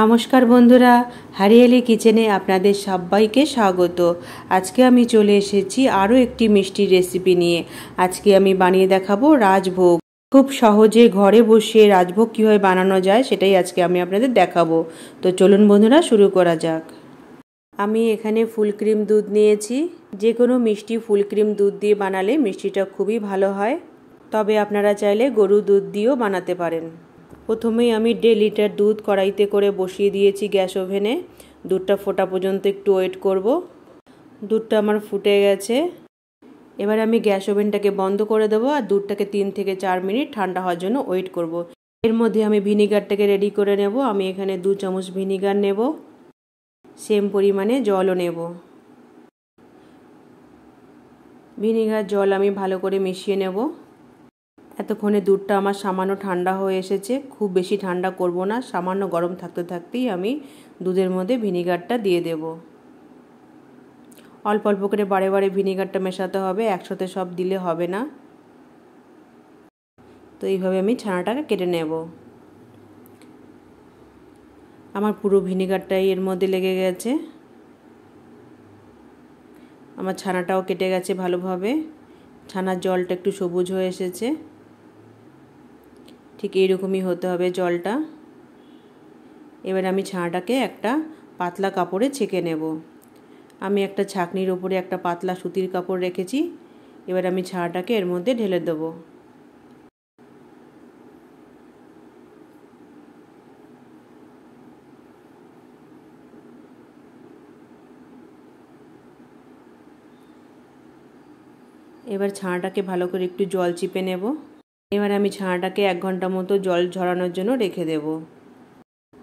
নমস্কার বন্ধুরা হারিয়ালি কিচেনে আপনাদের সবাইকে স্বাগত আজকে আমি চলে এসেছি আরও একটি মিষ্টির রেসিপি নিয়ে আজকে আমি বানিয়ে দেখাবো রাজভোগ খুব সহজে ঘরে বসে রাজভোগ কীভাবে বানানো যায় সেটাই আজকে আমি আপনাদের দেখাবো তো চলুন বন্ধুরা শুরু করা যাক আমি এখানে ফুলক্রিম দুধ নিয়েছি যে কোনো মিষ্টি ফুলক্রিম দুধ দিয়ে বানালে মিষ্টিটা খুবই ভালো হয় তবে আপনারা চাইলে গরু দুধ দিয়েও বানাতে পারেন প্রথমেই আমি দেড় লিটার দুধ কড়াইতে করে বসিয়ে দিয়েছি গ্যাস ওভেনে দুধটা ফোটা পর্যন্ত একটু ওয়েট করব দুধটা আমার ফুটে গেছে এবার আমি গ্যাস ওভেনটাকে বন্ধ করে দেবো আর দুধটাকে তিন থেকে চার মিনিট ঠান্ডা হওয়ার জন্য ওয়েট করব। এর মধ্যে আমি ভিনিগারটাকে রেডি করে নেব আমি এখানে দু চামচ ভিনিগার নেব সেম পরিমাণে জলও নেব ভিনিগার জল আমি ভালো করে মিশিয়ে নেব এতক্ষণে দুধটা আমার সামান্য ঠান্ডা হয়ে এসেছে খুব বেশি ঠান্ডা করব না সামান্য গরম থাকতে থাকতেই আমি দুধের মধ্যে ভিনিগারটা দিয়ে দেব অল্প অল্প করে বারে বারে ভিনিগারটা মেশাতে হবে একসাথে সব দিলে হবে না তো এইভাবে আমি ছানাটাকে কেটে নেব আমার পুরো ভিনিগারটাই এর মধ্যে লেগে গেছে আমার ছানাটাও কেটে গেছে ভালোভাবে ছানার জলটা একটু সবুজ হয়ে এসেছে ঠিক এইরকমই হতে হবে জলটা এবার আমি ছানাটাকে একটা পাতলা কাপড়ে ছেঁকে নেব আমি একটা ছাকনির ওপরে একটা পাতলা সুতির কাপড় রেখেছি এবার আমি ছানাটাকে এর মধ্যে ঢেলে দেবো এবার ছানাটাকে ভালো করে একটু জল চিপে নেব এবার আমি ছানাটাকে এক ঘন্টা মতো জল ঝরানোর জন্য রেখে দেব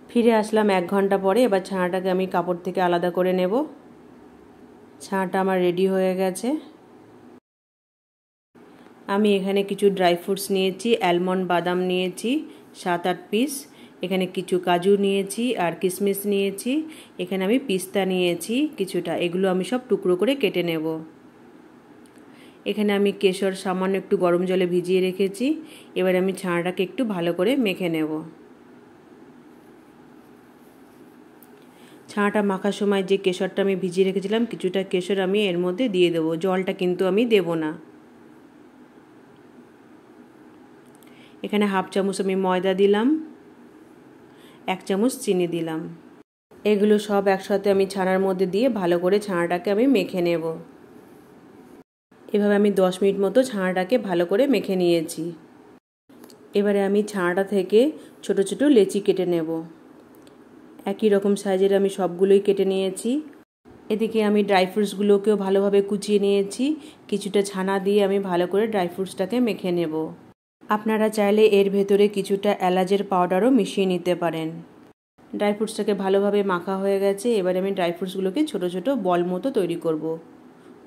ফিরে আসলাম এক ঘন্টা পরে এবার ছানাটাকে আমি কাপড় থেকে আলাদা করে নেব ছানাটা আমার রেডি হয়ে গেছে আমি এখানে কিছু ড্রাই ফ্রুটস নিয়েছি অ্যালমন্ড বাদাম নিয়েছি সাত আট পিস এখানে কিছু কাজু নিয়েছি আর কিশমিশ নিয়েছি এখানে আমি পিস্তা নিয়েছি কিছুটা এগুলো আমি সব টুকরো করে কেটে নেবো এখানে আমি কেশর সামান্য একটু গরম জলে ভিজিয়ে রেখেছি এবার আমি ছানাটাকে একটু ভালো করে মেখে নেব ছানাটা মাখার সময় যে কেশরটা আমি ভিজিয়ে রেখেছিলাম কিছুটা কেশর আমি এর মধ্যে দিয়ে দেবো জলটা কিন্তু আমি দেব না এখানে হাফ চামচ আমি ময়দা দিলাম এক চামচ চিনি দিলাম এগুলো সব একসাথে আমি ছানার মধ্যে দিয়ে ভালো করে ছানাটাকে আমি মেখে নেবো এভাবে আমি দশ মিনিট মতো ছানাটাকে ভালো করে মেখে নিয়েছি এবারে আমি ছানাটা থেকে ছোট ছোট লেচি কেটে নেব একই রকম সাইজের আমি সবগুলোই কেটে নিয়েছি এদিকে আমি ড্রাই ফ্রুটসগুলোকেও ভালোভাবে কুচিয়ে নিয়েছি কিছুটা ছানা দিয়ে আমি ভালো করে ড্রাই ফ্রুটসটাকে মেখে নেব আপনারা চাইলে এর ভেতরে কিছুটা এলাচের পাউডারও মিশিয়ে নিতে পারেন ড্রাই ফ্রুটসটাকে ভালোভাবে মাখা হয়ে গেছে এবারে আমি ড্রাই ফ্রুটসগুলোকে ছোট ছোট বল মতো তৈরি করব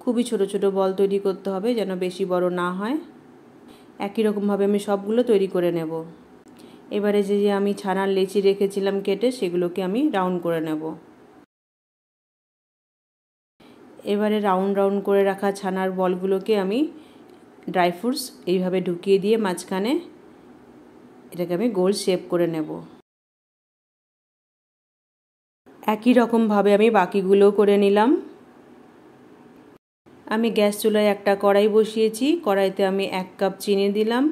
খুবই ছোট ছোট বল তৈরি করতে হবে যেন বেশি বড় না হয় একই রকমভাবে আমি সবগুলো তৈরি করে নেব এবারে যে যে আমি ছানার লেচি রেখেছিলাম কেটে সেগুলোকে আমি রাউন্ড করে নেব এবারে রাউন্ড রাউন্ড করে রাখা ছানার বলগুলোকে আমি ড্রাই ফ্রুটস এইভাবে ঢুকিয়ে দিয়ে মাঝখানে এটাকে আমি গোল শেপ করে নেব একই রকমভাবে আমি বাকিগুলো করে নিলাম আমি গ্যাস চুলায় একটা কড়াই বসিয়েছি কড়াইতে আমি এক কাপ চিনি দিলাম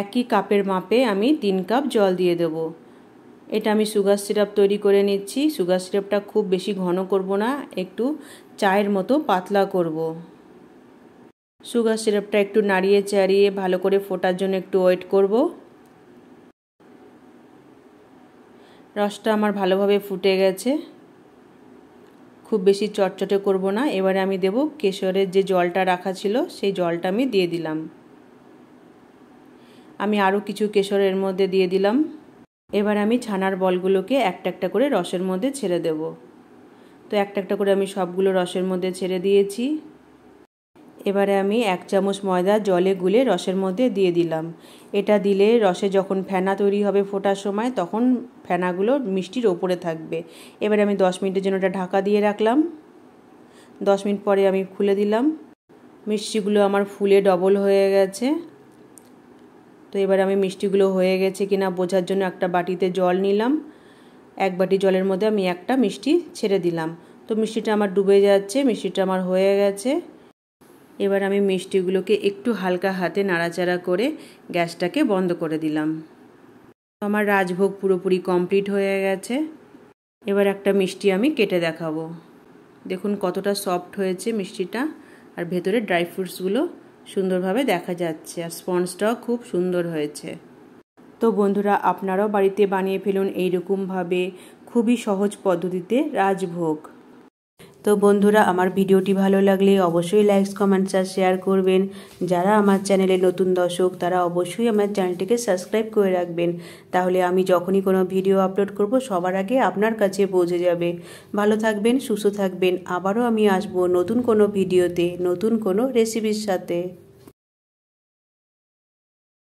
একই কাপের মাপে আমি তিন কাপ জল দিয়ে দেব এটা আমি সুগার সিরাপ তৈরি করে নিচ্ছি সুগার সিরাপটা খুব বেশি ঘন করব না একটু চায়ের মতো পাতলা করব। সুগার সিরাপটা একটু নাড়িয়ে চাড়িয়ে ভালো করে ফোটার জন্য একটু ওয়েট করব রসটা আমার ভালোভাবে ফুটে গেছে খুব বেশি চটচটে করব না এবারে আমি দেব কেশরের যে জলটা রাখা ছিল সেই জলটা আমি দিয়ে দিলাম আমি আরও কিছু কেশরের মধ্যে দিয়ে দিলাম এবার আমি ছানার বলগুলোকে একটা একটা করে রসের মধ্যে ছেড়ে দেব তো একটা একটা করে আমি সবগুলো রসের মধ্যে ছেড়ে দিয়েছি এবারে আমি এক চামচ ময়দা জলে গুলে রসের মধ্যে দিয়ে দিলাম এটা দিলে রসে যখন ফেনা তৈরি হবে ফোটার সময় তখন ফেনাগুলো মিষ্টির ওপরে থাকবে এবারে আমি দশ মিনিটের জন্য এটা ঢাকা দিয়ে রাখলাম দশ মিনিট পরে আমি খুলে দিলাম মিষ্টিগুলো আমার ফুলে ডবল হয়ে গেছে তো এবার আমি মিষ্টিগুলো হয়ে গেছে কিনা বোঝার জন্য একটা বাটিতে জল নিলাম এক বাটি জলের মধ্যে আমি একটা মিষ্টি ছেড়ে দিলাম তো মিষ্টিটা আমার ডুবে যাচ্ছে মিষ্টিটা আমার হয়ে গেছে এবার আমি মিষ্টিগুলোকে একটু হালকা হাতে নাড়াচাড়া করে গ্যাসটাকে বন্ধ করে দিলাম আমার রাজভোগ পুরোপুরি কমপ্লিট হয়ে গেছে এবার একটা মিষ্টি আমি কেটে দেখাবো দেখুন কতটা সফট হয়েছে মিষ্টিটা আর ভেতরে ড্রাই ফ্রুটসগুলো সুন্দরভাবে দেখা যাচ্ছে আর স্পঞ্জটাও খুব সুন্দর হয়েছে তো বন্ধুরা আপনারাও বাড়িতে বানিয়ে ফেলুন এইরকমভাবে খুবই সহজ পদ্ধতিতে রাজভোগ তো বন্ধুরা আমার ভিডিওটি ভালো লাগলে অবশ্যই লাইকস কমেন্টস আর শেয়ার করবেন যারা আমার চ্যানেলে নতুন দর্শক তারা অবশ্যই আমার চ্যানেলটিকে সাবস্ক্রাইব করে রাখবেন তাহলে আমি যখনই কোনো ভিডিও আপলোড করব সবার আগে আপনার কাছে পৌঁছে যাবে ভালো থাকবেন সুস্থ থাকবেন আবারও আমি আসব নতুন কোনো ভিডিওতে নতুন কোনো রেসিপির সাথে